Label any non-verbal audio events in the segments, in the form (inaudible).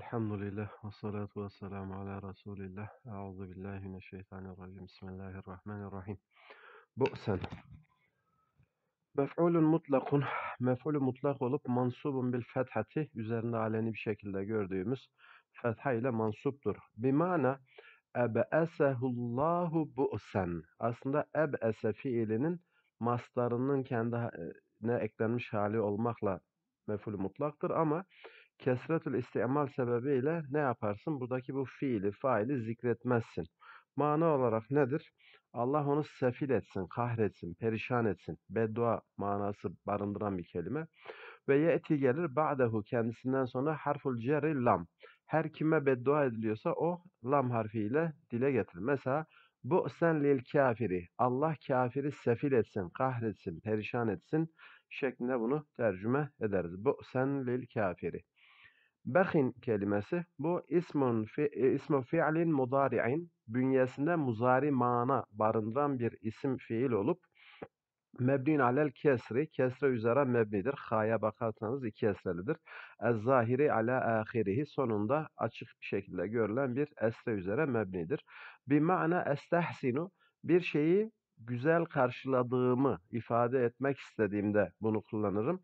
Elhamdülillah ve salatu ve selamu ala Resulillah. Euzu billahi mineşşeytanirracim. Bismillahirrahmanirrahim. sen. Mef'ulun mutlakun. Mef'ulü mutlak olup mansubun bil fethati. Üzerinde aleni bir şekilde gördüğümüz fetha ile mansuptur. Bimana ebe'esehullahu sen. Aslında ebe'ese fiilinin maslarının kendine e, eklenmiş hali olmakla mef'ulü mutlaktır ama kesretül istimal sebebiyle ne yaparsın? Buradaki bu fiili, faili zikretmezsin. Mana olarak nedir? Allah onu sefil etsin, kahretsin, perişan etsin. Beddua manası barındıran bir kelime. Ve yeti gelir ba'dehu kendisinden sonra harful cerri lam. Her kime beddua ediliyorsa o lam harfiyle dile getirir. Mesela bu sen lil kafiri. Allah kafiri sefil etsin, kahretsin, perişan etsin şeklinde bunu tercüme ederiz. Bu sen lil kafiri. Bakın kelimesi bu ismun fi, e, ismun fiilin mudari'in bünyesinde muzari mana barındıran bir isim fiil olup mebdin alel kesri kesre üzere mebnidir. Ha'ya bakarsanız iki esrelidir. Ez zahiri ala ahirihi sonunda açık bir şekilde görülen bir esre üzere mebnidir. Bir mana estehsinu bir şeyi güzel karşıladığımı ifade etmek istediğimde bunu kullanırım.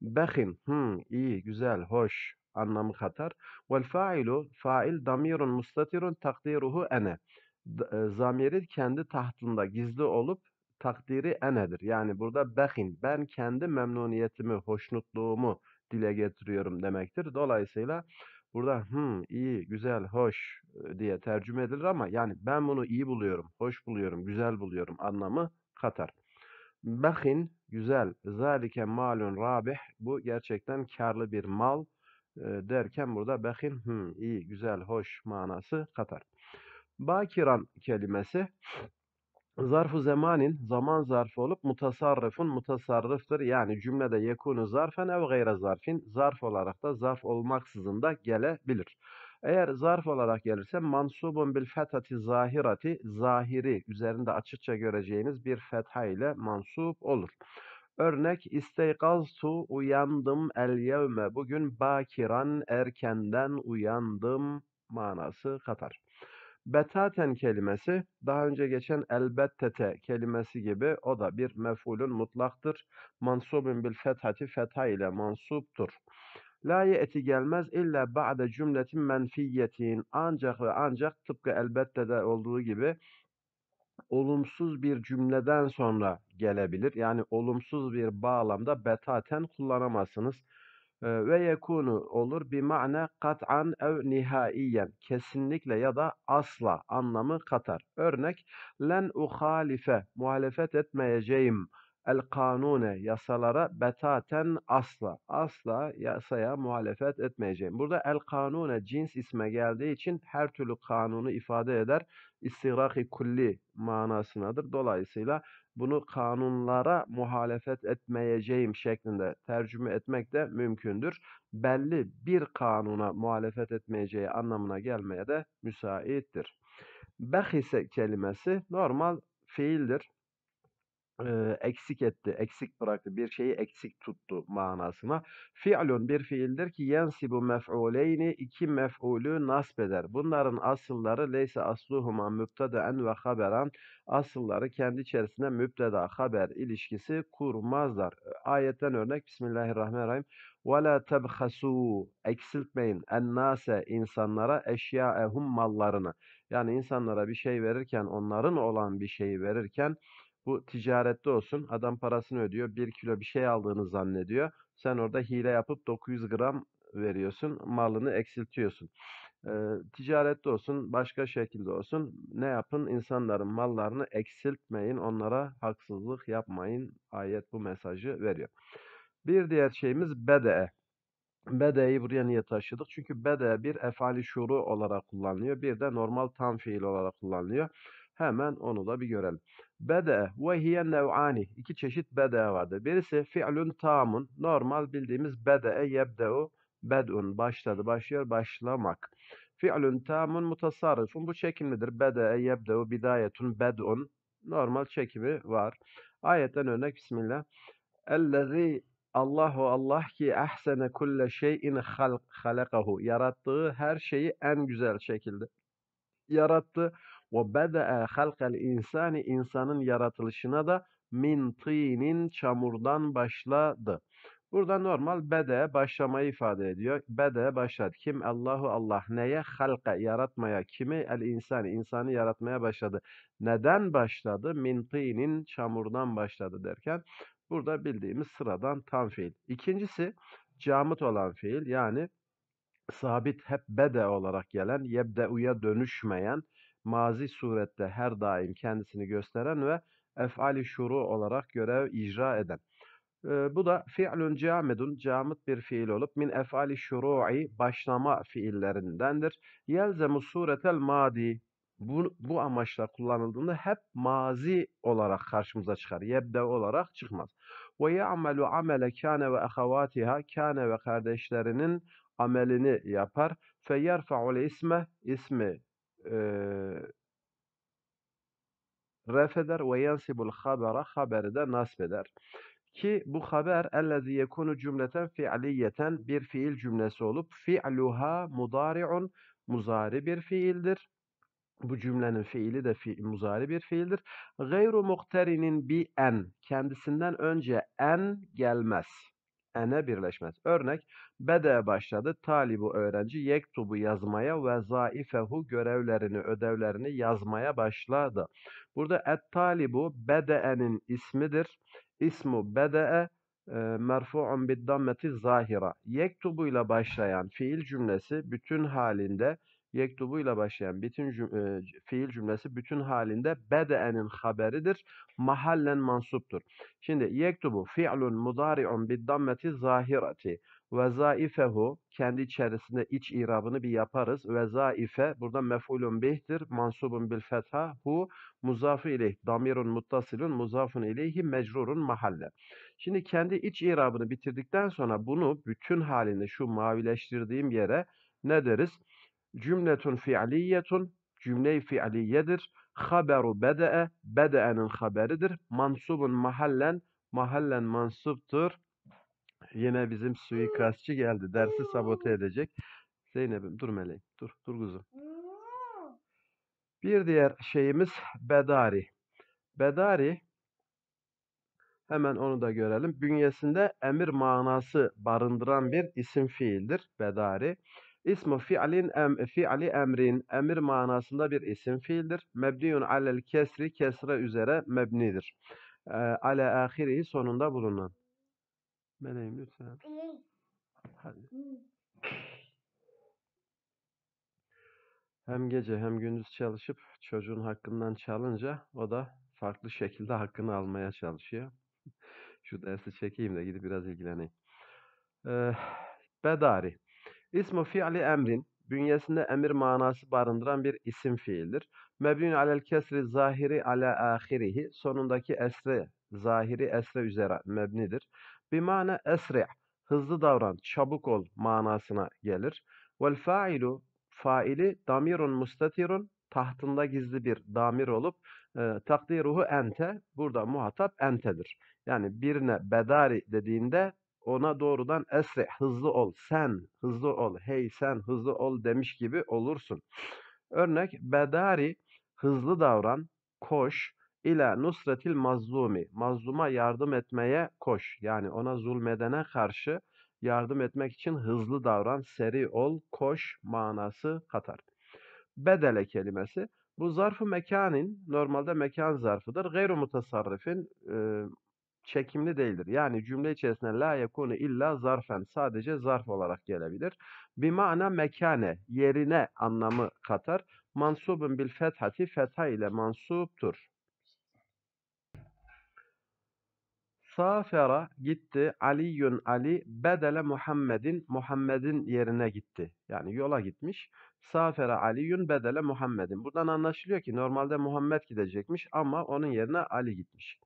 Bakın, hmm, iyi, güzel, hoş, anlamı katar. Vel failu fail damirun mustatirun takdiruhu ene. E, zamiri kendi tahtında gizli olup takdiri enedir. Yani burada behin ben kendi memnuniyetimi, hoşnutluğumu dile getiriyorum demektir. Dolayısıyla burada hmm, iyi, güzel, hoş e, diye tercüme edilir ama yani ben bunu iyi buluyorum, hoş buluyorum, güzel buluyorum anlamı katar. Behin, güzel, zalike malun rabih bu gerçekten karlı bir mal derken burada bekir hı, iyi, güzel, hoş manası katar. Bakiran kelimesi zarfu zemanin zaman zarfı olup mutasarrıfun mutasarrıftır. Yani cümlede yekunu zarfen ev gayre zarfin zarf olarak da zarf olmaksızın da gelebilir. Eğer zarf olarak gelirse mansubun bil fetati zahirati zahiri üzerinde açıkça göreceğiniz bir fetha ile mansub olur. Örnek isteykaltu uyandım el yevme bugün bakiran erkenden uyandım manası katar. Betaten kelimesi daha önce geçen elbettete kelimesi gibi o da bir mefulun mutlaktır. Mansubun bil fethati fetha ile mansuptur. La ye'ti gelmez illa ba'de cümletin menfiyetin ancak ve ancak tıpkı elbette de olduğu gibi olumsuz bir cümleden sonra gelebilir. Yani olumsuz bir bağlamda betaten kullanamazsınız. Ve yekunu olur bir mana kat'an ev nihaiyen. Kesinlikle ya da asla anlamı katar. Örnek len uhalife muhalefet etmeyeceğim.'' el kanune yasalara betaten asla asla yasaya muhalefet etmeyeceğim. Burada el kanune cins isme geldiği için her türlü kanunu ifade eder. İstiraki kulli manasınadır. Dolayısıyla bunu kanunlara muhalefet etmeyeceğim şeklinde tercüme etmek de mümkündür. Belli bir kanuna muhalefet etmeyeceği anlamına gelmeye de müsaittir. Behise kelimesi normal fiildir e, eksik etti, eksik bıraktı, bir şeyi eksik tuttu manasına. Fi'lun bir fiildir ki yensibu mef'uleyni iki mef'ulü nasb eder. Bunların asılları leyse asluhuma mübteda'en ve haberan. Asılları kendi içerisinde mübteda haber ilişkisi kurmazlar. Ayetten örnek Bismillahirrahmanirrahim. Ve la tebhasu eksiltmeyin ennase insanlara eşyaehum mallarını. Yani insanlara bir şey verirken onların olan bir şeyi verirken bu ticarette olsun. Adam parasını ödüyor. 1 kilo bir şey aldığını zannediyor. Sen orada hile yapıp 900 gram veriyorsun. Malını eksiltiyorsun. E, ticarette olsun, başka şekilde olsun. Ne yapın? İnsanların mallarını eksiltmeyin. Onlara haksızlık yapmayın. Ayet bu mesajı veriyor. Bir diğer şeyimiz bede'e. Bede'yi buraya niye taşıdık? Çünkü bede bir efali şuru olarak kullanılıyor. Bir de normal tam fiil olarak kullanılıyor. Hemen onu da bir görelim. Bede ve hiye nev'ani. İki çeşit bede vardı. Birisi fi'lun tamun. Normal bildiğimiz bede'e yebde'u bed'un. Başladı, başlıyor, başlamak. Fi'lun tamun mutasarrifun. Bu çekimlidir. Bede'e yebde'u bidayetun bed'un. Normal çekimi var. Ayetten örnek Bismillah. Ellezî Allahu Allah ki ahsene kulle şeyin halkahu. Yarattığı her şeyi en güzel şekilde yarattı. Ve bede'e halkal insani insanın yaratılışına da min tinin çamurdan başladı. Burada normal bede başlamayı ifade ediyor. Bede başladı. Kim Allahu Allah neye? Halka yaratmaya. Kimi? El insani. insanı yaratmaya başladı. Neden başladı? Min çamurdan başladı derken burada bildiğimiz sıradan tam fiil. İkincisi camit olan fiil yani sabit hep bede olarak gelen yebdeuya dönüşmeyen mazi surette her daim kendisini gösteren ve efali şuru olarak görev icra eden. E, bu da fi'lun camidun, camit bir fiil olup min efali şuru'i başlama fiillerindendir. Yelzemu suretel madi bu, bu amaçla kullanıldığında hep mazi olarak karşımıza çıkar. Yebde olarak çıkmaz. Ve ya'melu amele kâne ve ahavatiha kâne ve kardeşlerinin amelini yapar. Fe yerfa'ul isme ismi ref eder ve yansibul habera haberi de nasip eder. Ki bu haber ellezî yekunu cümleten fi'liyeten bir fiil cümlesi olup fi'luha mudari'un muzari bir fiildir. Bu cümlenin fiili de fi, muzari bir fiildir. Gayru muhterinin bi en kendisinden önce en gelmez ene birleşmez. Örnek bede başladı. Talibu öğrenci yektubu yazmaya ve zaifehu görevlerini, ödevlerini yazmaya başladı. Burada et talibu bede'nin ismidir. İsmu bede'e e, merfu'un bid dammeti zahira. Yektubu ile başlayan fiil cümlesi bütün halinde yektubuyla başlayan bütün cüm e, fiil cümlesi bütün halinde bede'nin haberidir. Mahallen mansuptur. Şimdi yektubu fi'lun mudari'un biddammeti zahirati ve zaifehu kendi içerisinde iç irabını bir yaparız ve zaife burada mef'ulun bih'tir mansubun bil fetha hu muzafı ileyh damirun muttasilun muzafun ileyhi mecrurun mahalle. Şimdi kendi iç irabını bitirdikten sonra bunu bütün halinde şu mavileştirdiğim yere ne deriz? Cümletun fi'liyetun cümle fi'liyedir. Haberu bede'e bede'enin haberidir. Mansubun mahallen mahallen mansuptur. Yine bizim suikastçı geldi. Dersi sabote edecek. Zeynep'im dur meleğim. Dur, dur kuzum. Bir diğer şeyimiz bedari. Bedari hemen onu da görelim. Bünyesinde emir manası barındıran bir isim fiildir. Bedari. İsmu fiilin em, fiili emrin emir manasında bir isim fiildir. Mebniyun alel kesri kesre üzere mebnidir. E, ale ahiri sonunda bulunan. Meleğim lütfen. Hadi. Hem gece hem gündüz çalışıp çocuğun hakkından çalınca o da farklı şekilde hakkını almaya çalışıyor. Şu dersi çekeyim de gidip biraz ilgileneyim. Ee, bedari. İsmu fi'li emrin bünyesinde emir manası barındıran bir isim fiildir. Mebnün alel kesri zahiri ala ahirihi sonundaki esre zahiri esre üzere mebnidir. Bimane esri hızlı davran, çabuk ol manasına gelir. Vel failu faili damirun mustatirun tahtında gizli bir damir olup e, takdiruhu ente burada muhatap entedir. Yani birine bedari dediğinde ona doğrudan esre hızlı ol sen hızlı ol hey sen hızlı ol demiş gibi olursun. Örnek bedari hızlı davran koş ile nusretil mazlumi mazluma yardım etmeye koş yani ona zulmedene karşı yardım etmek için hızlı davran seri ol koş manası katar. Bedele kelimesi bu zarfı mekanin normalde mekan zarfıdır. Gayru mutasarrifin e, çekimli değildir. Yani cümle içerisinde la yekunu illa zarfen sadece zarf olarak gelebilir. Bir mana mekane yerine anlamı katar. Mansubun bil fethati fetha ile mansuptur. Safera gitti Aliyun Ali bedele Muhammed'in Muhammed'in yerine gitti. Yani yola gitmiş. Safera Aliyun bedele Muhammed'in. Buradan anlaşılıyor ki normalde Muhammed gidecekmiş ama onun yerine Ali gitmiş.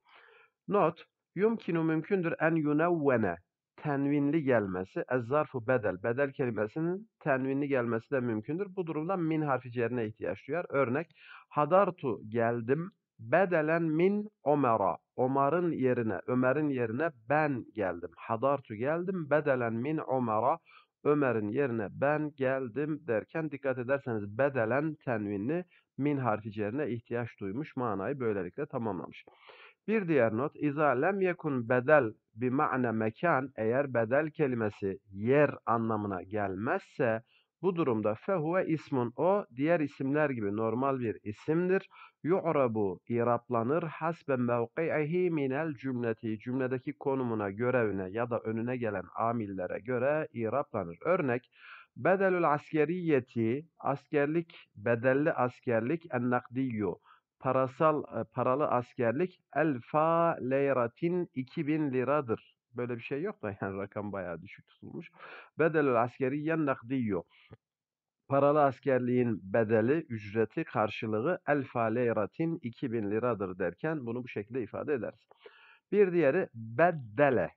Not Yumkinu mümkündür en yunevvene tenvinli gelmesi, ezzarfu bedel, bedel kelimesinin tenvinli gelmesi de mümkündür. Bu durumda min harfi cerine ihtiyaç duyar. Örnek, hadartu geldim, bedelen min omera, Omar'ın yerine, Ömer'in yerine ben geldim. Hadartu geldim, bedelen min omera, Ömer'in yerine ben geldim derken dikkat ederseniz bedelen tenvinli min harfi cerine ihtiyaç duymuş, manayı böylelikle tamamlamış. Bir diğer not İza lem yekun bedel bi ma'ne mekan eğer bedel kelimesi yer anlamına gelmezse bu durumda fehuve ismun o diğer isimler gibi normal bir isimdir. Yu'rabu iraplanır hasbe mevki'ihi minel cümleti cümledeki konumuna görevine ya da önüne gelen amillere göre iraplanır. Örnek bedelül askeriyeti askerlik bedelli askerlik en nakdiyyu parasal e, paralı askerlik elfa leyratin 2000 liradır. Böyle bir şey yok da yani rakam bayağı düşük tutulmuş. Bedelül askeriyen nakdiyo. Paralı askerliğin bedeli, ücreti, karşılığı elfa leyratin 2000 liradır derken bunu bu şekilde ifade ederiz. Bir diğeri beddele.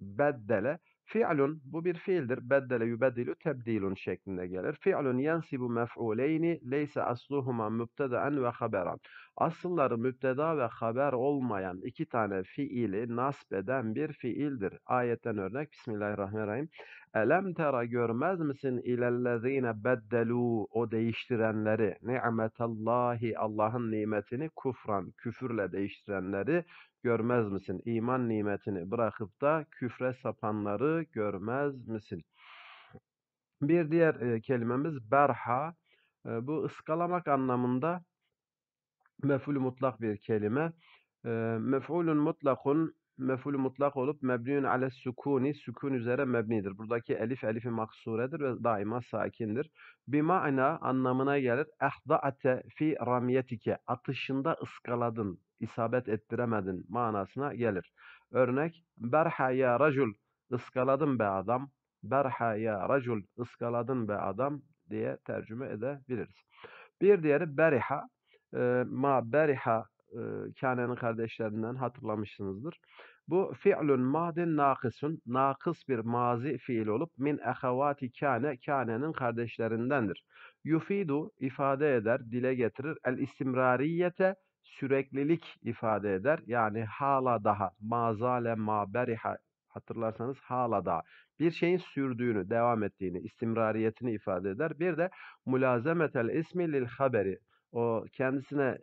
Beddele Fi'lun bu bir fiildir. Beddele yubeddilu tebdilun şeklinde gelir. Fi'lun yensibu mef'uleyni leyse asluhuma mübtedaen ve haberan. Asılları mübteda ve haber olmayan iki tane fiili nasbeden bir fiildir. Ayetten örnek Bismillahirrahmanirrahim. Elem tera görmez misin ilellezine beddelu o değiştirenleri ni'metallahi Allah'ın nimetini kufran küfürle değiştirenleri görmez misin? İman nimetini bırakıp da küfre sapanları görmez misin? Bir diğer e, kelimemiz berha. E, bu ıskalamak anlamında mef'ul mutlak bir kelime. E, mef'ulun mutlakun mefulü mutlak olup mebniün ale sükuni sükun üzere mebnidir. Buradaki elif elifi maksuredir ve daima sakindir. Bima ana anlamına gelir. Ehda'ate fi ramiyetike atışında ıskaladın, isabet ettiremedin manasına gelir. Örnek berha ya racul ıskaladın be adam. Berha ya racul ıskaladın be adam diye tercüme edebiliriz. Bir diğeri beriha ma beriha Kane'nin kardeşlerinden hatırlamışsınızdır. Bu fi'lun mahdin nakisun, nakıs bir mazi fiil olup min ehevati kâne, kânenin kardeşlerindendir. Yufidu ifade eder, dile getirir. El istimrariyete süreklilik ifade eder. Yani hala daha, mazale ma beriha hatırlarsanız hala daha bir şeyin sürdüğünü, devam ettiğini, istimrariyetini ifade eder. Bir de mülazemetel ismi lil haberi o kendisine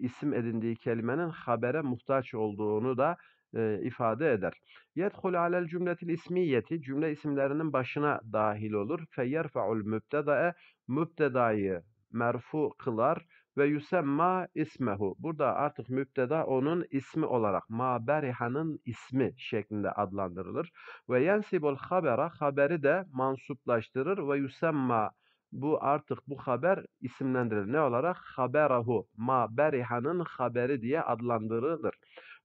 isim edindiği kelimenin habere muhtaç olduğunu da e, ifade eder. Yedhul alel cümletil ismiyeti cümle isimlerinin başına dahil olur. Fe yerfe'ul mübtedae mübtedayı merfu kılar ve yusemma ismehu. Burada artık mübteda onun ismi olarak ma beriha'nın ismi şeklinde adlandırılır. Ve yensibul habera haberi de mansuplaştırır ve yusemma bu artık bu haber isimlendirilir. Ne olarak? Haberahu. Ma beriha'nın haberi diye adlandırılır.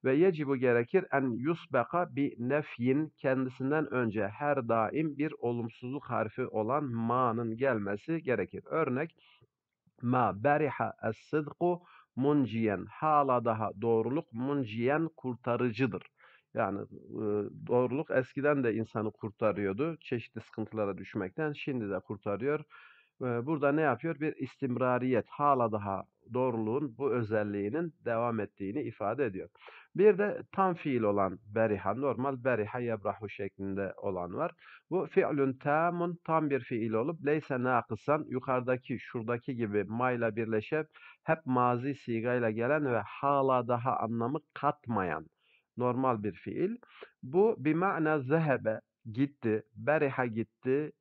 Ve yecibu gerekir en yusbeka bi nefyin kendisinden önce her daim bir olumsuzluk harfi olan ma'nın gelmesi gerekir. Örnek ma beriha es-sidku munciyen hala daha doğruluk munciyen kurtarıcıdır. Yani doğruluk eskiden de insanı kurtarıyordu çeşitli sıkıntılara düşmekten şimdi de kurtarıyor burada ne yapıyor? Bir istimrariyet, hala daha doğruluğun bu özelliğinin devam ettiğini ifade ediyor. Bir de tam fiil olan beriha, normal beriha yebrahu şeklinde olan var. Bu fi'lün tamun tam bir fiil olup leyse nakısan yukarıdaki şuradaki gibi mayla birleşip hep mazi sigayla gelen ve hala daha anlamı katmayan normal bir fiil. Bu bima'na zehebe gitti, beriha gitti,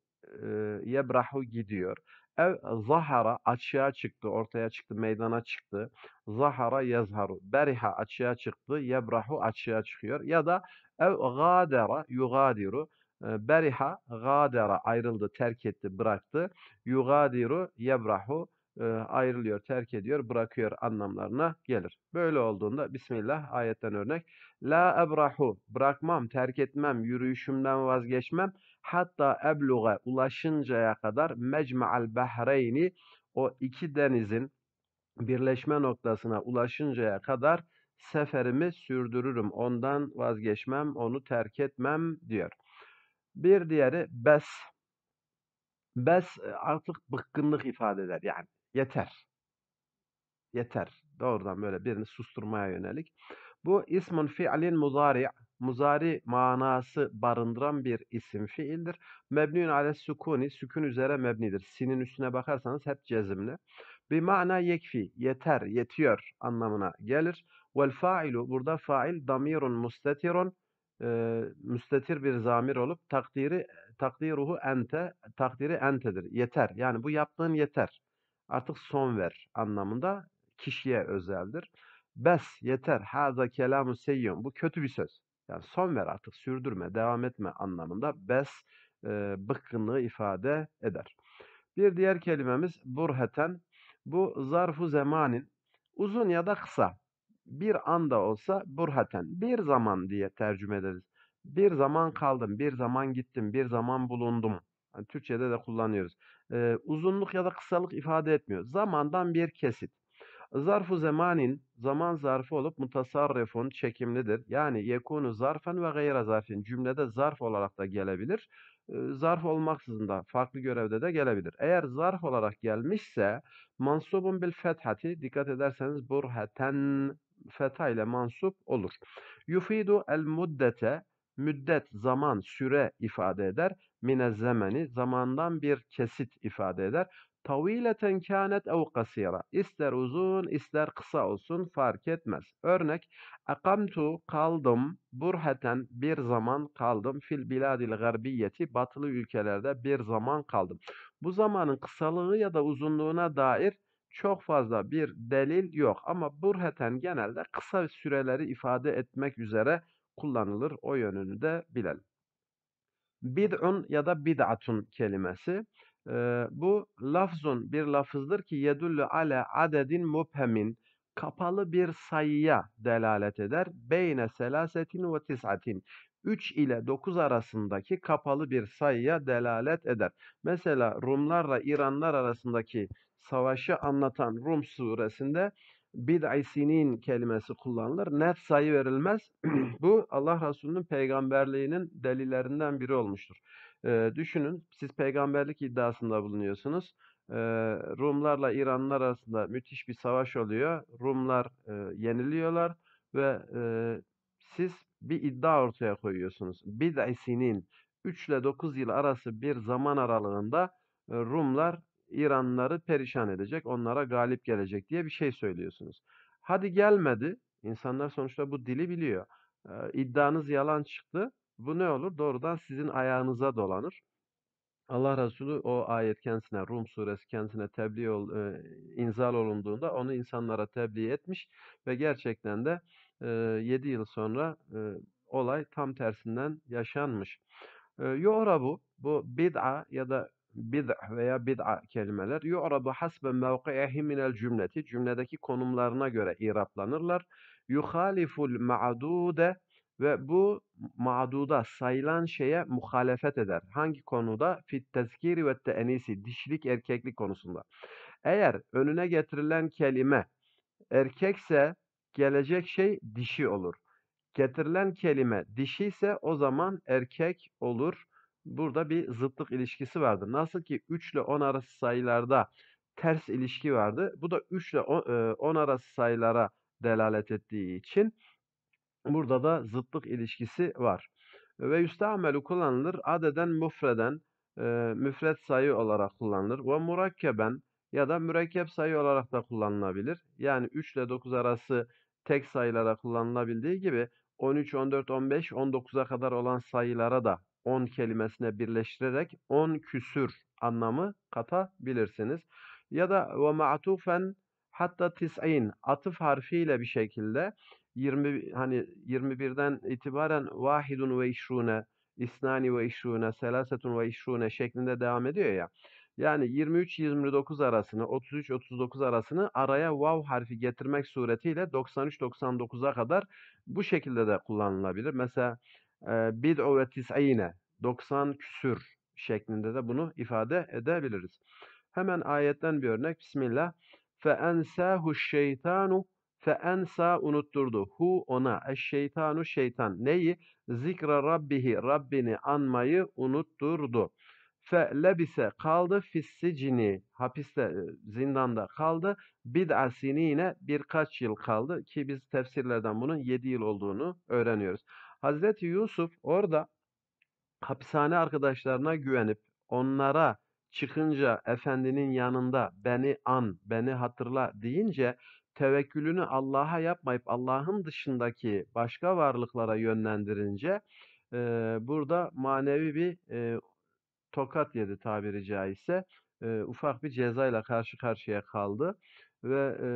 yebrahu gidiyor. Ev zahara açığa çıktı, ortaya çıktı, meydana çıktı. Zahara yazharu. Beriha açığa çıktı, yebrahu açığa çıkıyor. Ya da ev gadera yugadiru. E, Beriha gadera ayrıldı, terk etti, bıraktı. Yugadiru yebrahu e, ayrılıyor, terk ediyor, bırakıyor anlamlarına gelir. Böyle olduğunda Bismillah ayetten örnek. La ebrahu bırakmam, terk etmem, yürüyüşümden vazgeçmem hatta ebluğe ulaşıncaya kadar mecmal behreyni o iki denizin birleşme noktasına ulaşıncaya kadar seferimi sürdürürüm. Ondan vazgeçmem, onu terk etmem diyor. Bir diğeri bes. Bes e, artık bıkkınlık ifade eder yani. Yeter. Yeter. Doğrudan böyle birini susturmaya yönelik. Bu ismun fi'lin muzari' muzari manası barındıran bir isim fiildir. Mebnün ale sukuni, sükun üzere mebnidir. Sinin üstüne bakarsanız hep cezimli. Bir mana yekfi, yeter, yetiyor anlamına gelir. Vel failu, burada fail damirun mustetirun, e, müstetir bir zamir olup takdiri takdiruhu ente takdiri entedir. Yeter. Yani bu yaptığın yeter. Artık son ver anlamında kişiye özeldir. Bes yeter. Haza kelamu seyyum. Bu kötü bir söz. Yani son ver artık sürdürme, devam etme anlamında bes e, bıkkınlığı ifade eder. Bir diğer kelimemiz burheten. Bu zarfu zemanin uzun ya da kısa bir anda olsa burhaten bir zaman diye tercüme ederiz. Bir zaman kaldım, bir zaman gittim, bir zaman bulundum. Yani Türkçe'de de kullanıyoruz. Ee, uzunluk ya da kısalık ifade etmiyor. Zamandan bir kesit. Zarfu zemanin zaman zarfı olup mutasarrifun çekimlidir. Yani yekunu zarfen ve gayra zarfin cümlede zarf olarak da gelebilir. Zarf olmaksızın da farklı görevde de gelebilir. Eğer zarf olarak gelmişse mansubun bil fethati dikkat ederseniz burhaten feta ile mansup olur. Yufidu el muddete müddet, zaman, süre ifade eder. Mine zemeni zamandan bir kesit ifade eder. Tavileten kânet ev kasira. İster uzun ister kısa olsun fark etmez. Örnek Akamtu kaldım burhaten bir zaman kaldım fil biladil garbiyeti batılı ülkelerde bir zaman kaldım. Bu zamanın kısalığı ya da uzunluğuna dair çok fazla bir delil yok ama burheten genelde kısa süreleri ifade etmek üzere kullanılır. O yönünü de bilelim. Bid'un ya da bid'atun kelimesi bu lafzun bir lafızdır ki yedüllü ale adedin mubhemin kapalı bir sayıya delalet eder. Beyne selasetin ve tis'atin. 3 ile 9 arasındaki kapalı bir sayıya delalet eder. Mesela Rumlarla İranlar arasındaki savaşı anlatan Rum suresinde bid'i kelimesi kullanılır. Net sayı verilmez. (clears throat) Bu Allah Resulü'nün peygamberliğinin delillerinden biri olmuştur. E, düşünün siz peygamberlik iddiasında bulunuyorsunuz. E, Rumlarla İranlılar arasında müthiş bir savaş oluyor. Rumlar e, yeniliyorlar ve e, siz bir iddia ortaya koyuyorsunuz. Bid'i sinin 3 ile 9 yıl arası bir zaman aralığında e, Rumlar İranlıları perişan edecek, onlara galip gelecek diye bir şey söylüyorsunuz. Hadi gelmedi. insanlar sonuçta bu dili biliyor. E, iddianız yalan çıktı. Bu ne olur? Doğrudan sizin ayağınıza dolanır. Allah Resulü o ayet kendisine, Rum suresi kendisine tebliğ ol, e, inzal olunduğunda onu insanlara tebliğ etmiş ve gerçekten de e, 7 yıl sonra e, olay tam tersinden yaşanmış. E, yu'rabu, bu bid'a ya da bid'a veya bid'a kelimeler yu'rabu hasbe mevki'ihi minel cümleti cümledeki konumlarına göre iraplanırlar. Yuhaliful ma'dude ve bu maduda sayılan şeye muhalefet eder. Hangi konuda? Fit tezkiri ve teenisi, dişlik erkeklik konusunda. Eğer önüne getirilen kelime erkekse gelecek şey dişi olur. Getirilen kelime dişi ise o zaman erkek olur. Burada bir zıtlık ilişkisi vardır. Nasıl ki 3 ile 10 arası sayılarda ters ilişki vardı. Bu da 3 ile 10 arası sayılara delalet ettiği için Burada da zıtlık ilişkisi var. Ve yüstahmelu kullanılır adeden müfreden e, müfret sayı olarak kullanılır. Ve murakkeben ya da mürekkep sayı olarak da kullanılabilir. Yani 3 ile 9 arası tek sayılara kullanılabildiği gibi 13, 14, 15, 19'a kadar olan sayılara da 10 kelimesine birleştirerek 10 küsür anlamı katabilirsiniz. Ya da ve ma'tufen hatta tis'in atıf harfiyle bir şekilde 20 hani 21'den itibaren vahidun ve işrune, isnani ve işrune, selasetun ve işrune şeklinde devam ediyor ya. Yani 23-29 arasını, 33-39 arasını araya vav harfi getirmek suretiyle 93-99'a kadar bu şekilde de kullanılabilir. Mesela bid'u ve tis'ine 90 küsür şeklinde de bunu ifade edebiliriz. Hemen ayetten bir örnek. Bismillah. ensahu şeytanu Feensa unutturdu. Hu ona şeytanu şeytan. Neyi? Zikra rabbihi. Rabbini anmayı unutturdu. Fe lebise kaldı fissicini. Hapiste e, zindanda kaldı. Bid'a sinine birkaç yıl kaldı. Ki biz tefsirlerden bunun 7 yıl olduğunu öğreniyoruz. Hazreti Yusuf orada hapishane arkadaşlarına güvenip onlara çıkınca efendinin yanında beni an, beni hatırla deyince tevekkülünü Allah'a yapmayıp Allah'ın dışındaki başka varlıklara yönlendirince e, burada manevi bir e, tokat yedi tabiri caizse. E, ufak bir cezayla karşı karşıya kaldı ve e,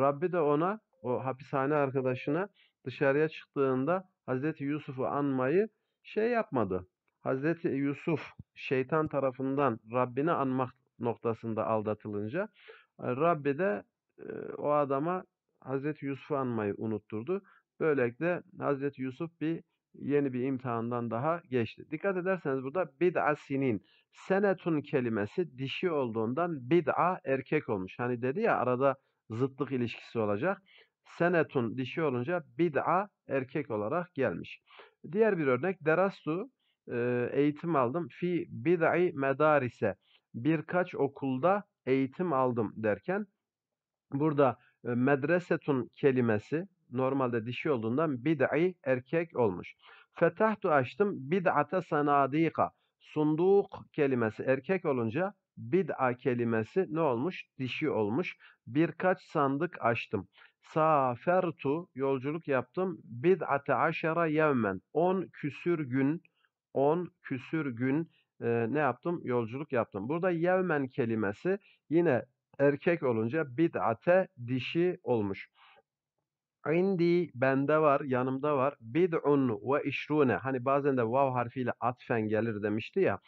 Rabbi de ona o hapishane arkadaşına dışarıya çıktığında Hazreti Yusuf'u anmayı şey yapmadı. Hazreti Yusuf şeytan tarafından Rabbini anmak noktasında aldatılınca Rabbi de o adama Hazreti Yusuf'u anmayı unutturdu. Böylelikle Hazreti Yusuf bir yeni bir imtihandan daha geçti. Dikkat ederseniz burada bid'a sinin senetun kelimesi dişi olduğundan bid'a erkek olmuş. Hani dedi ya arada zıtlık ilişkisi olacak. Senetun dişi olunca bid'a erkek olarak gelmiş. Diğer bir örnek derastu eğitim aldım. Fi bid'i medarise birkaç okulda eğitim aldım derken burada e, medresetun kelimesi normalde dişi olduğundan bid'i erkek olmuş. Fetahtu açtım bid'ate sanadika. Sunduk kelimesi erkek olunca bid'a kelimesi ne olmuş? Dişi olmuş. Birkaç sandık açtım. Safertu yolculuk yaptım. Bid'ate aşara yevmen. 10 küsür gün 10 küsür gün e, ne yaptım? Yolculuk yaptım. Burada yevmen kelimesi yine erkek olunca bid'ate dişi olmuş. İndi bende var, yanımda var. Bid'un ve işrune. Hani bazen de vav harfiyle atfen gelir demişti ya.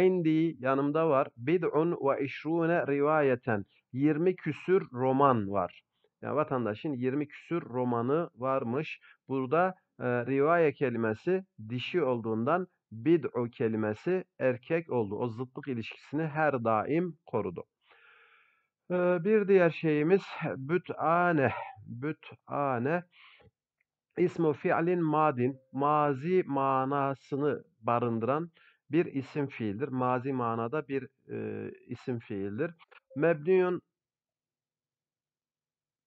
İndi yanımda var. Bid'un ve işrune rivayeten. 20 küsür roman var. Yani vatandaşın 20 küsür romanı varmış. Burada e, rivaye kelimesi dişi olduğundan bid'u kelimesi erkek oldu. O zıtlık ilişkisini her daim korudu. Bir diğer şeyimiz büt'ane. Büt'ane ismi fiilin madin, mazi manasını barındıran bir isim fiildir. Mazi manada bir e, isim fiildir. Mebniyun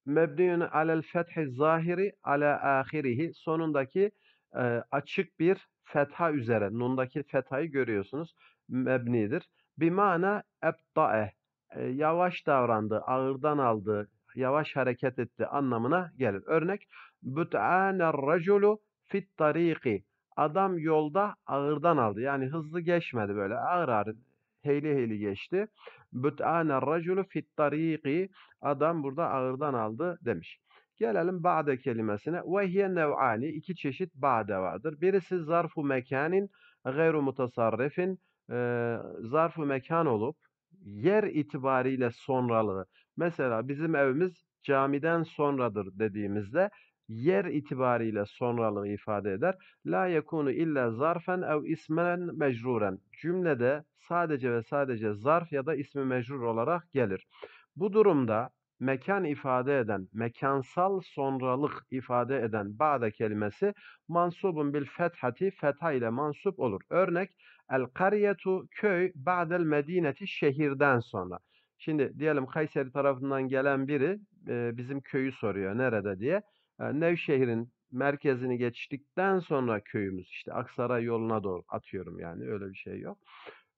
mebniyun alel fethi zahiri ala ahirihi sonundaki e, açık bir fetha üzere. Nundaki fethayı görüyorsunuz. Mebnidir. Bimana ebda'e yavaş davrandı, ağırdan aldı, yavaş hareket etti anlamına gelir. Örnek Büt'âner raculu fit tariki. Adam yolda ağırdan aldı. Yani hızlı geçmedi böyle ağır ağır heyli heyli geçti. Büt'âner raculu fit tariki. Adam burada ağırdan aldı demiş. Gelelim ba'de kelimesine. Ve hiye nev'ani. iki çeşit ba'de vardır. Birisi zarfu mekanin gayru mutasarrifin. E, zarfu mekan olup yer itibariyle sonralığı. Mesela bizim evimiz camiden sonradır dediğimizde yer itibariyle sonralığı ifade eder. La yekunu illa zarfen ev ismen mecruren. Cümlede sadece ve sadece zarf ya da ismi mecrur olarak gelir. Bu durumda mekan ifade eden, mekansal sonralık ifade eden ba'da kelimesi mansubun bil fethati fetha ile mansub olur. Örnek el kariyetu köy ba'del medineti şehirden sonra. Şimdi diyelim Kayseri tarafından gelen biri e, bizim köyü soruyor nerede diye. E, Nevşehir'in merkezini geçtikten sonra köyümüz işte Aksaray yoluna doğru atıyorum yani öyle bir şey yok.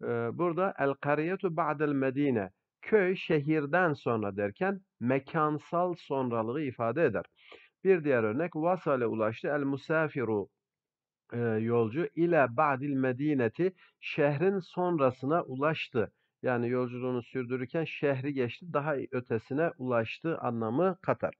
E, burada el kariyetu ba'del medine Köy şehirden sonra derken mekansal sonralığı ifade eder. Bir diğer örnek vasale ulaştı el musafiru e, yolcu ile ba'dil medineti şehrin sonrasına ulaştı. Yani yolculuğunu sürdürürken şehri geçti daha ötesine ulaştı anlamı katar.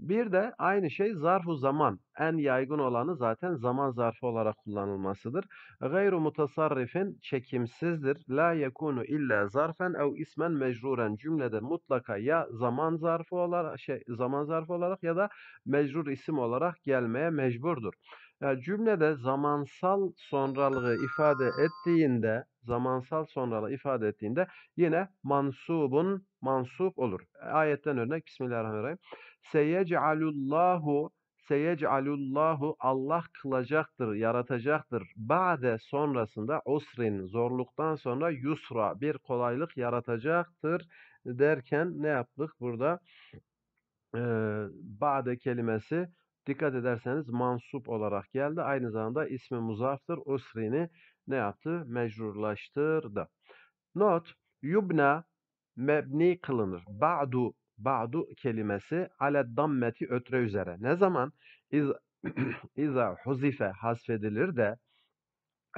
Bir de aynı şey zarfu zaman. En yaygın olanı zaten zaman zarfı olarak kullanılmasıdır. Gayru mutasarrifin çekimsizdir. La yekunu illa zarfen ev ismen mecruren cümlede mutlaka ya zaman zarfı olarak şey zaman zarfı olarak ya da mecrur isim olarak gelmeye mecburdur cümlede zamansal sonralığı ifade ettiğinde zamansal sonralığı ifade ettiğinde yine mansubun mansub olur. E, ayetten örnek Bismillahirrahmanirrahim. Seyec'alullahu seyec'alullahu Allah kılacaktır, yaratacaktır. Ba'de sonrasında usrin zorluktan sonra yusra bir kolaylık yaratacaktır derken ne yaptık burada? Ee, ba'de kelimesi dikkat ederseniz mansup olarak geldi. Aynı zamanda ismi muzaftır. Usrini ne yaptı? Mecrurlaştırdı. Not. Yubna mebni kılınır. Ba'du ba'du kelimesi ale dammeti ötre üzere. Ne zaman iz (clears throat) iza huzife hasfedilir de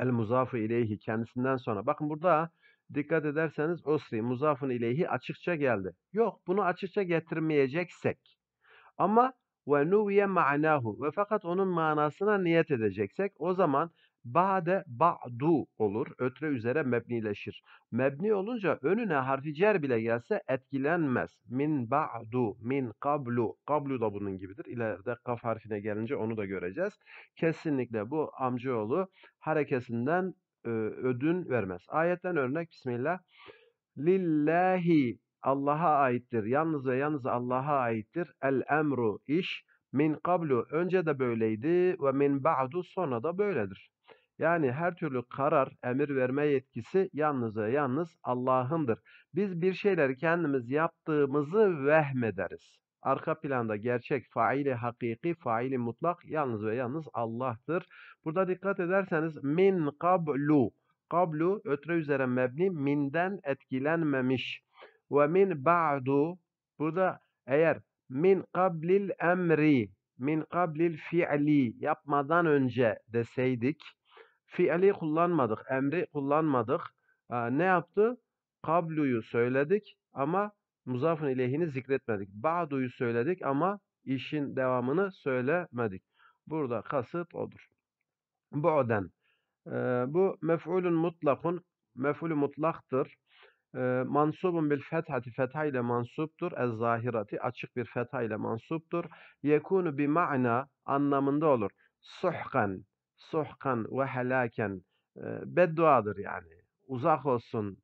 el muzafı ileyhi kendisinden sonra. Bakın burada dikkat ederseniz usri muzafın ileyhi açıkça geldi. Yok bunu açıkça getirmeyeceksek. Ama ve nuviye ma'nahu ve fakat onun manasına niyet edeceksek o zaman ba'de ba'du olur. Ötre üzere mebnileşir. Mebni olunca önüne harfi cer bile gelse etkilenmez. Min ba'du, min kablu. Kablu da bunun gibidir. İleride kaf harfine gelince onu da göreceğiz. Kesinlikle bu amcaoğlu harekesinden ödün vermez. Ayetten örnek Bismillah. Lillahi Allah'a aittir. Yalnız ve yalnız Allah'a aittir. El emru iş min kablu önce de böyleydi ve min ba'du sonra da böyledir. Yani her türlü karar, emir verme yetkisi yalnız ve yalnız Allah'ındır. Biz bir şeyleri kendimiz yaptığımızı vehmederiz. Arka planda gerçek faili hakiki, faili mutlak yalnız ve yalnız Allah'tır. Burada dikkat ederseniz min kablu. Kablu ötre üzere mebni minden etkilenmemiş. Ve min ba'du burada eğer min kablil emri min kablil fi'li yapmadan önce deseydik fi'li kullanmadık, emri kullanmadık. Ee, ne yaptı? Kabluyu söyledik ama muzafın ileyhini zikretmedik. Ba'duyu söyledik ama işin devamını söylemedik. Burada kasıt odur. Bu Bu'den. Ee, bu mef'ulun mutlakun. Mef'ulü mutlaktır mansubun bil fethati fetha ile mansuptur. Ez zahirati açık bir fetha ile mansuptur. Yekunu bi ma'na anlamında olur. Suhkan, suhkan ve helaken bedduadır yani. Uzak olsun,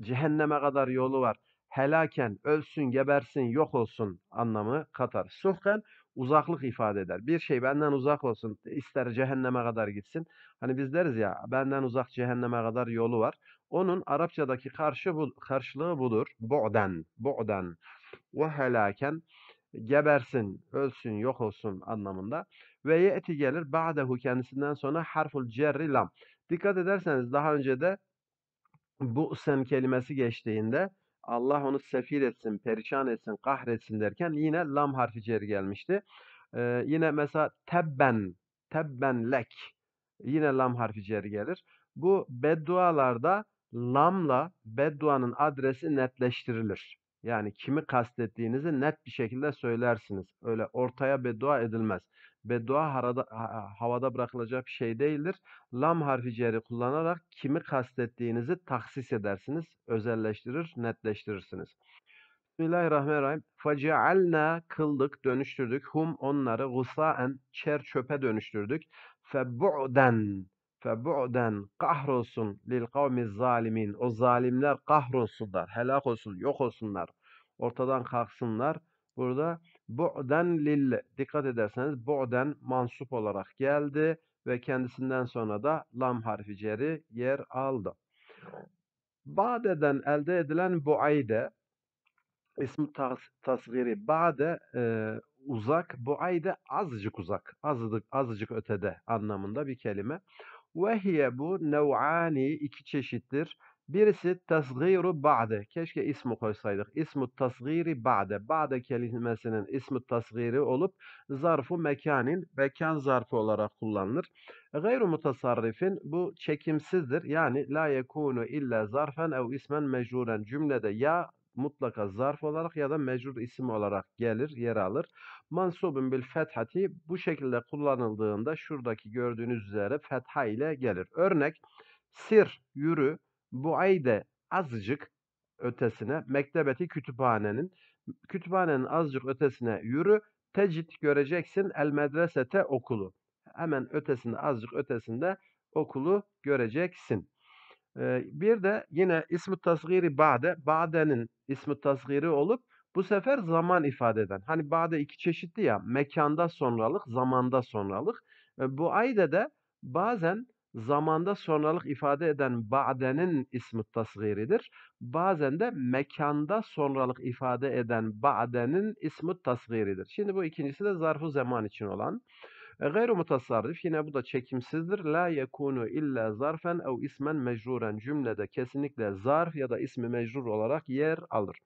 cehenneme kadar yolu var. Helaken, ölsün, gebersin, yok olsun anlamı katar. Suhkan uzaklık ifade eder. Bir şey benden uzak olsun, ister cehenneme kadar gitsin. Hani biz deriz ya, benden uzak cehenneme kadar yolu var onun Arapçadaki karşı bu, karşılığı budur. Bu'den, bu'den ve helaken gebersin, ölsün, yok olsun anlamında. Ve ye'ti gelir ba'dehu kendisinden sonra harful cerri lam. Dikkat ederseniz daha önce de bu sen kelimesi geçtiğinde Allah onu sefil etsin, perişan etsin, kahretsin derken yine lam harfi cerri gelmişti. Ee, yine mesela tebben, tebben lek yine lam harfi cerri gelir. Bu beddualarda lamla bedduanın adresi netleştirilir. Yani kimi kastettiğinizi net bir şekilde söylersiniz. Öyle ortaya beddua edilmez. Beddua harada, havada bırakılacak bir şey değildir. Lam harfi ceri kullanarak kimi kastettiğinizi taksis edersiniz, özelleştirir, netleştirirsiniz. Bismillahirrahmanirrahim. Facealna kıldık, dönüştürdük. Hum onları gusaen çer çöpe dönüştürdük. Febu'den febu'den kahrolsun lil kavmi zalimin. O zalimler kahrolsunlar, helak olsun, yok olsunlar. Ortadan kalksınlar. Burada bu'den lil dikkat ederseniz bu'den mansup olarak geldi ve kendisinden sonra da lam harfi ceri yer aldı. Ba'deden elde edilen bu'ayde ismi tas tasviri, ba'de e, uzak bu'ayde azıcık uzak azıcık azıcık ötede anlamında bir kelime. Ve hiye bu nev'ani iki çeşittir. Birisi tasgiru ba'de. Keşke ismi koysaydık. İsmu tasgiri ba'de. Ba'de kelimesinin ismi tasgiri olup zarfu mekanin, mekan zarfı olarak kullanılır. Gayru mutasarrifin bu çekimsizdir. Yani la yekunu illa zarfen ev ismen mecruren cümlede ya mutlaka zarf olarak ya da mecrur isim olarak gelir, yer alır. Mansubun bil fethati bu şekilde kullanıldığında şuradaki gördüğünüz üzere fetha ile gelir. Örnek sir, yürü, bu ayda azıcık ötesine, mektebeti kütüphanenin, kütüphanenin azıcık ötesine yürü, tecit göreceksin el medresete okulu. Hemen ötesinde azıcık ötesinde okulu göreceksin. Bir de yine ismi tasgiri ba'de, ba'denin ismi tasgiri olup bu sefer zaman ifade eden. Hani ba'de iki çeşitli ya, mekanda sonralık, zamanda sonralık. Bu ayda da bazen zamanda sonralık ifade eden ba'denin ismi tasgiridir. Bazen de mekanda sonralık ifade eden ba'denin ismi tasgiridir. Şimdi bu ikincisi de zarfu zaman için olan. E, Gayru mutasarrif yine bu da çekimsizdir. La yekunu illa zarfen ev ismen mecruren cümlede kesinlikle zarf ya da ismi mecrur olarak yer alır.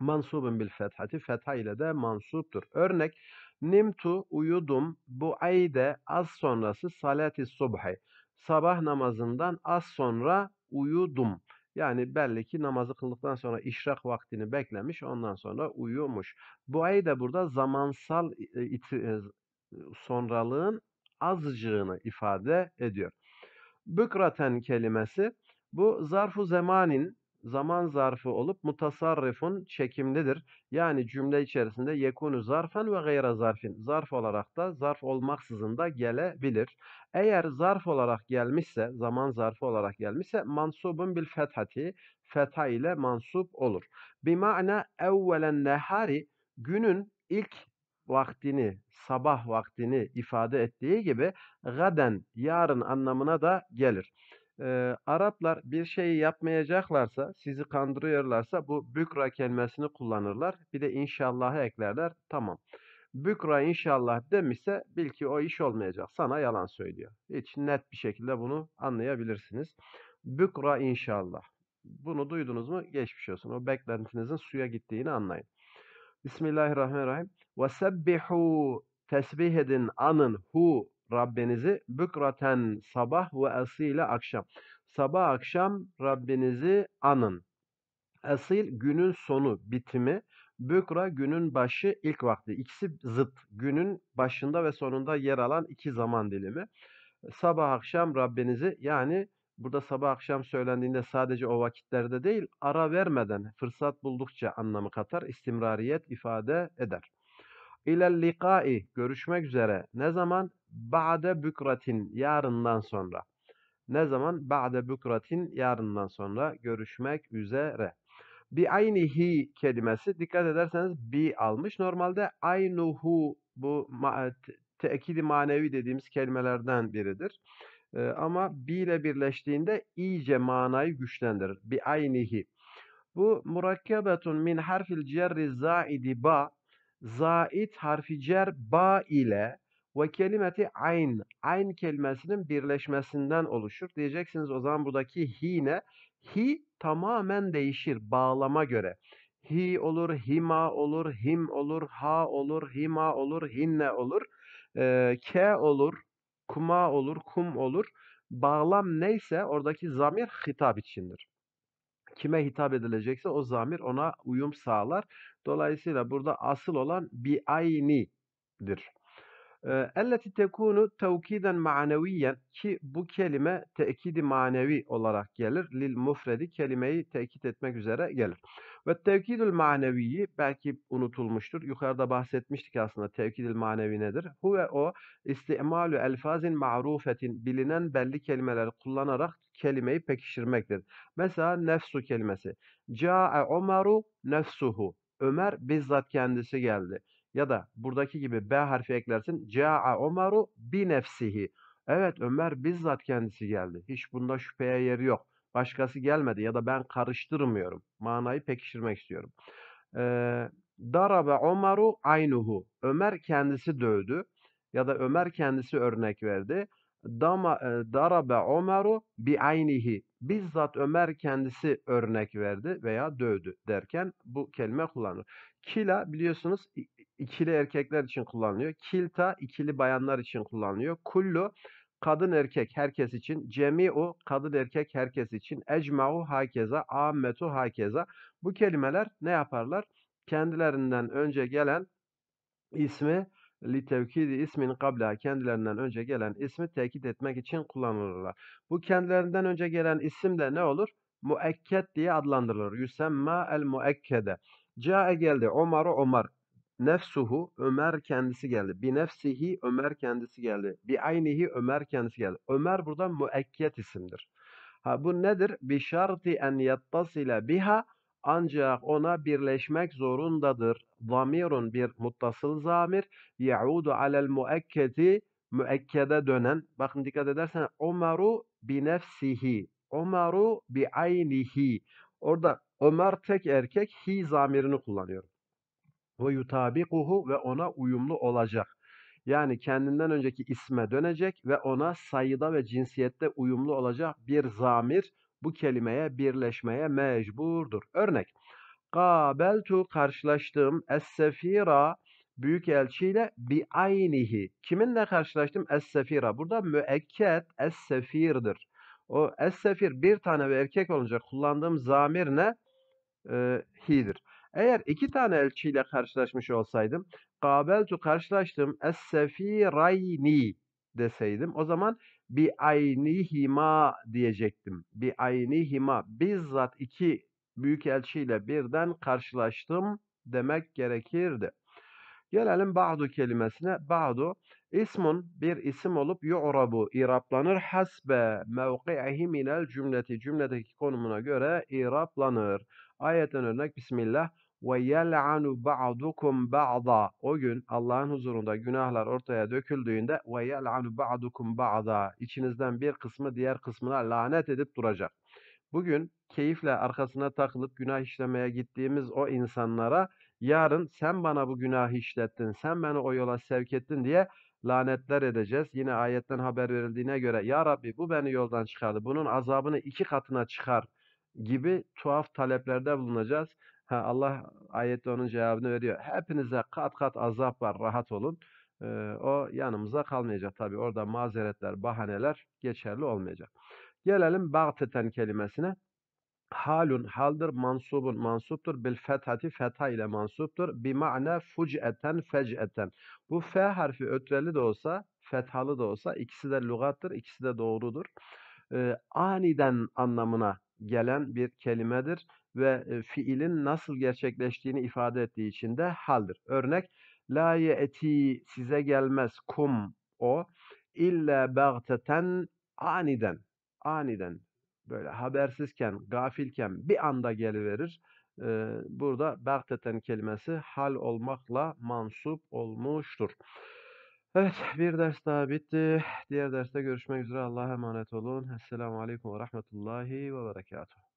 Mansubun bil fethati fetha ile de mansuptur. Örnek nimtu uyudum bu ayde az sonrası salati subhi. Sabah namazından az sonra uyudum. Yani belli ki namazı kıldıktan sonra işrak vaktini beklemiş ondan sonra uyumuş. Bu ayı da burada zamansal e, sonralığın azıcığını ifade ediyor. Bükraten kelimesi bu zarfu zemanin zaman zarfı olup mutasarrifun çekimlidir. Yani cümle içerisinde yekunu zarfen ve gayra zarfin. Zarf olarak da zarf olmaksızın da gelebilir. Eğer zarf olarak gelmişse, zaman zarfı olarak gelmişse mansubun bil fethati, fetha ile mansub olur. Bima'ne evvelen nehari günün ilk vaktini, sabah vaktini ifade ettiği gibi gaden yarın anlamına da gelir. E, Araplar bir şeyi yapmayacaklarsa, sizi kandırıyorlarsa bu bükra kelimesini kullanırlar. Bir de inşallahı eklerler. Tamam. Bükra inşallah demişse bil ki o iş olmayacak. Sana yalan söylüyor. Hiç net bir şekilde bunu anlayabilirsiniz. Bükra inşallah. Bunu duydunuz mu? Geçmiş olsun. O beklentinizin suya gittiğini anlayın. Bismillahirrahmanirrahim. Ve sebbihu tesbih edin, anın, hu Rabbinizi bükraten sabah ve asile akşam. Sabah akşam Rabbinizi anın. Asil günün sonu, bitimi. Bükra günün başı ilk vakti. İkisi zıt. Günün başında ve sonunda yer alan iki zaman dilimi. Sabah akşam Rabbinizi yani burada sabah akşam söylendiğinde sadece o vakitlerde değil, ara vermeden, fırsat buldukça anlamı katar, istimrariyet ifade eder. İlel likai, görüşmek üzere. Ne zaman? Ba'de bükratin, yarından sonra. Ne zaman? Ba'de bükratin, yarından sonra görüşmek üzere. Bi aynihi kelimesi, dikkat ederseniz bi almış. Normalde aynuhu, bu tekidi manevi dediğimiz kelimelerden biridir ama bi ile birleştiğinde iyice manayı güçlendirir. Bi aynihi. Bu murakkabetun min harfil cerri zaidi ba. Zaid harfi cer ba ile ve kelimeti ayn. Ayn kelimesinin birleşmesinden oluşur. Diyeceksiniz o zaman buradaki hi ne? Hi tamamen değişir bağlama göre. Hi olur, hima olur, him olur, ha olur, hima olur, hinne olur, e, ke olur, kuma olur, kum olur. Bağlam neyse oradaki zamir hitap içindir. Kime hitap edilecekse o zamir ona uyum sağlar. Dolayısıyla burada asıl olan bir ayni'dir. Elleti tekunu tevkiden maneviyen ki bu kelime tekidi manevi olarak gelir. Lil mufredi kelimeyi tekit etmek üzere gelir. Ve tevkidül maneviyi belki unutulmuştur. Yukarıda bahsetmiştik aslında tevkidül manevi nedir? ve o istimalu elfazin ma'rufetin bilinen belli kelimeleri kullanarak kelimeyi pekiştirmektir. Mesela nefsu kelimesi. Ca'e Ömeru nefsuhu. Ömer bizzat kendisi geldi. Ya da buradaki gibi B harfi eklersin. Ca'a Ömer'u bi nefsihi. Evet Ömer bizzat kendisi geldi. Hiç bunda şüpheye yer yok. Başkası gelmedi ya da ben karıştırmıyorum. Manayı pekiştirmek istiyorum. Ee, Darabe Omaru aynuhu. Ömer kendisi dövdü ya da Ömer kendisi örnek verdi. Dama, e, darabe Omeru bi aynihi. Bizzat Ömer kendisi örnek verdi veya dövdü derken bu kelime kullanılır. Kila biliyorsunuz ikili erkekler için kullanılıyor. Kilta ikili bayanlar için kullanılıyor. Kullu kadın erkek herkes için. Cemi'u kadın erkek herkes için. Ecma'u hakeza. Ammetu hakeza. Bu kelimeler ne yaparlar? Kendilerinden önce gelen ismi li tevkidi ismin kabla kendilerinden önce gelen ismi tekit etmek için kullanılırlar. Bu kendilerinden önce gelen isim de ne olur? Muekket diye adlandırılır. Yusemma el muekkede. Ca'e geldi. Omar'u Omar nefsuhu Ömer kendisi geldi. Bi nefsihi Ömer kendisi geldi. Bi aynihi Ömer kendisi geldi. Ömer burada müekket isimdir. Ha bu nedir? Bi şarti en yattasile biha ancak ona birleşmek zorundadır. Zamirun bir muttasıl zamir yaudu alel müekketi müekkede dönen. Bakın dikkat edersen Ömeru bi nefsihi. Ömeru bi aynihi. Orada Ömer tek erkek hi zamirini kullanıyor. Ve yutabikuhu ve ona uyumlu olacak. Yani kendinden önceki isme dönecek ve ona sayıda ve cinsiyette uyumlu olacak bir zamir bu kelimeye birleşmeye mecburdur. Örnek. Kabeltu karşılaştım es-sefira büyük elçiyle bi aynihi. Kiminle karşılaştım? Es-sefira. Burada müekket es-sefirdir. O es-sefir bir tane ve erkek olunca kullandığım zamir ne? Ee, hi'dir. Eğer iki tane elçiyle karşılaşmış olsaydım kabeltu karşılaştım es-sefirayni deseydim o zaman bi aynihima diyecektim. Bi aynihima bizzat iki büyük elçiyle birden karşılaştım demek gerekirdi. Gelelim ba'du kelimesine. Ba'du ismun bir isim olup yu'rabu iraplanır hasbe mevki'ihi minel cümleti cümledeki konumuna göre iraplanır. Ayetten örnek Bismillah ve yel'anu ba'dukum ba'da. O gün Allah'ın huzurunda günahlar ortaya döküldüğünde ve yel'anu ba'dukum ba'da. İçinizden bir kısmı diğer kısmına lanet edip duracak. Bugün keyifle arkasına takılıp günah işlemeye gittiğimiz o insanlara yarın sen bana bu günahı işlettin, sen beni o yola sevk ettin diye lanetler edeceğiz. Yine ayetten haber verildiğine göre ya Rabbi bu beni yoldan çıkardı. Bunun azabını iki katına çıkar gibi tuhaf taleplerde bulunacağız. Ha, Allah ayette onun cevabını veriyor. Hepinize kat kat azap var rahat olun. Ee, o yanımıza kalmayacak tabii. Orada mazeretler, bahaneler geçerli olmayacak. Gelelim bağteten kelimesine. Halun haldır, mansubun mansuptur, bil fethati fetha ile mansuptur. Bi ma'ne fuc'eten fec'eten. Bu f harfi ötreli de olsa, fethalı da olsa ikisi de lügattır, ikisi de doğrudur. Ee, aniden anlamına gelen bir kelimedir ve fiilin nasıl gerçekleştiğini ifade ettiği için de haldir. Örnek la eti size gelmez kum o illa bagteten aniden aniden böyle habersizken gafilken bir anda geliverir. Burada bagteten kelimesi hal olmakla mansup olmuştur. Evet bir ders daha bitti. Diğer derste görüşmek üzere. Allah'a emanet olun. Esselamu Aleyküm ve Rahmetullahi ve Berekatuhu.